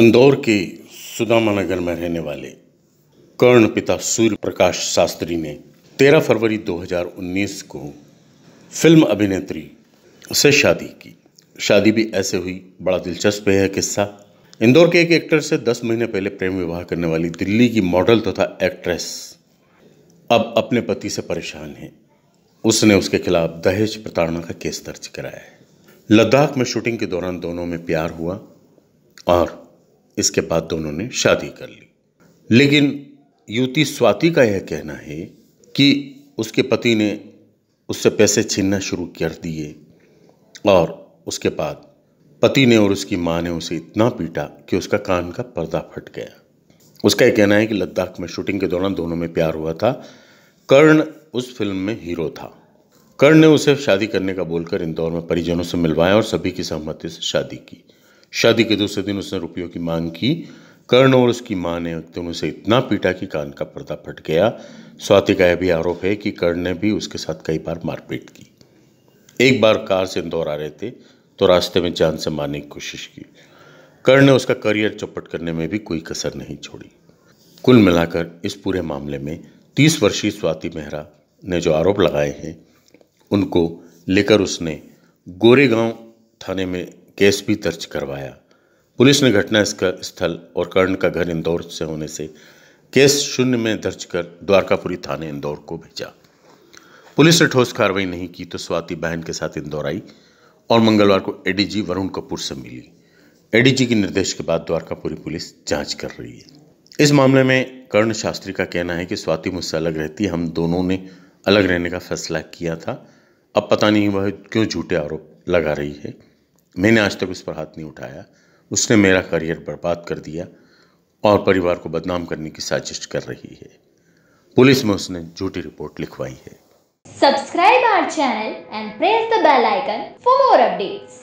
इंदौर के सुदामा नगर में रहने वाले कर्ण पिता सूर्य प्रकाश शास्त्री ने 13 फरवरी 2019 को फिल्म अभिनेत्री से शादी की शादी भी ऐसे हुई बड़ा दिलचस्प है किस्सा इंदौर के एक एक्टर से 10 महीने पहले प्रेम विवाह करने वाली दिल्ली की मॉडल तथा तो एक्ट्रेस अब अपने पति से परेशान है उसने उसके खिलाफ दहेज प्रताड़ना का केस दर्ज कराया है लद्दाख में शूटिंग के दौरान दोनों में प्यार हुआ और इसके बाद दोनों ने शादी कर ली लेकिन युवती स्वाति का यह कहना है कि उसके पति ने उससे पैसे छीनना शुरू कर दिए और उसके बाद पति ने और उसकी माँ ने उसे इतना पीटा कि उसका कान का पर्दा फट गया उसका यह कहना है कि लद्दाख में शूटिंग के दौरान दोनों में प्यार हुआ था कर्ण उस फिल्म में हीरो था कर्ण ने उसे शादी करने का बोलकर इंदौर में परिजनों से मिलवाया और सभी की सहमति से शादी की शादी के दूसरे दिन उसने रुपयों की मांग की कर्ण और उसकी माँ ने दिन उसे इतना पीटा कि कान का पर्दा फट गया स्वाति का यह भी आरोप है कि कर्ण ने भी उसके साथ कई बार मारपीट की एक बार कार से इंदौर आ रहे थे तो रास्ते में जान से मारने की कोशिश की कर्ण ने उसका करियर चौपट करने में भी कोई कसर नहीं छोड़ी कुल मिलाकर इस पूरे मामले में तीस वर्षीय स्वाति मेहरा ने जो आरोप लगाए हैं उनको लेकर उसने गोरेगांव थाने में केस भी दर्ज करवाया पुलिस ने घटना स्थल और कर्ण का घर इंदौर से होने से केस शून्य में दर्ज कर द्वारकापुरी थाने इंदौर को भेजा पुलिस ने ठोस कार्रवाई नहीं की तो स्वाति बहन के साथ इंदौर आई और मंगलवार को एडीजी वरुण कपूर से मिली एडीजी के निर्देश के बाद द्वारकापुरी पुलिस जांच कर रही है इस मामले में कर्ण शास्त्री का कहना है कि स्वाति मुझसे अलग रहती हम दोनों ने अलग रहने का फैसला किया था अब पता नहीं वह क्यों झूठे आरोप लगा रही है मैंने आज तक उस पर हाथ नहीं उठाया उसने मेरा करियर बर्बाद कर दिया और परिवार को बदनाम करने की साजिश कर रही है पुलिस में उसने झूठी रिपोर्ट लिखवाई है subscribe our channel and press the bell icon for more updates